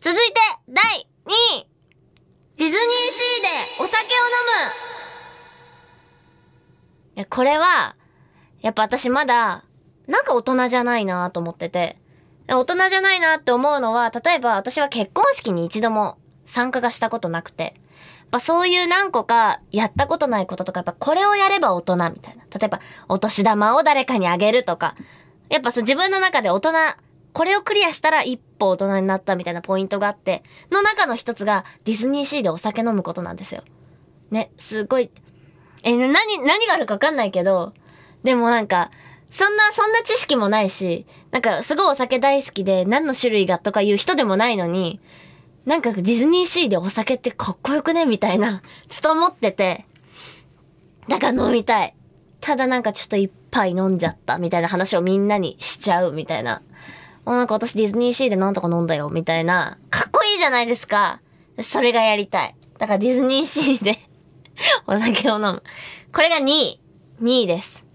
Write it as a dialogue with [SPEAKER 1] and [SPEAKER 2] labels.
[SPEAKER 1] 続いて、第2位。ディズニーシーでお酒を飲む。いや、これは、やっぱ私まだ、なんか大人じゃないなと思ってて。大人じゃないなって思うのは、例えば私は結婚式に一度も参加がしたことなくて。やっぱそういう何個かやったことないこととか、やっぱこれをやれば大人みたいな。例えば、お年玉を誰かにあげるとか。やっぱそう自分の中で大人これをクリアしたら一歩大人になったみたいなポイントがあって、の中の一つがディズニーシーでお酒飲むことなんですよ。ね、すごい、え、何、何があるかわかんないけど、でもなんか、そんな、そんな知識もないし、なんかすごいお酒大好きで何の種類がとかいう人でもないのに、なんかディズニーシーでお酒ってかっこよくねみたいな、ずっと思ってて、だから飲みたい。ただなんかちょっと一杯飲んじゃったみたいな話をみんなにしちゃうみたいななんか私ディズニーシーでなんとか飲んだよ、みたいな、かっこいいじゃないですか。それがやりたい。だからディズニーシーで お酒を飲む。これが2位。2位です。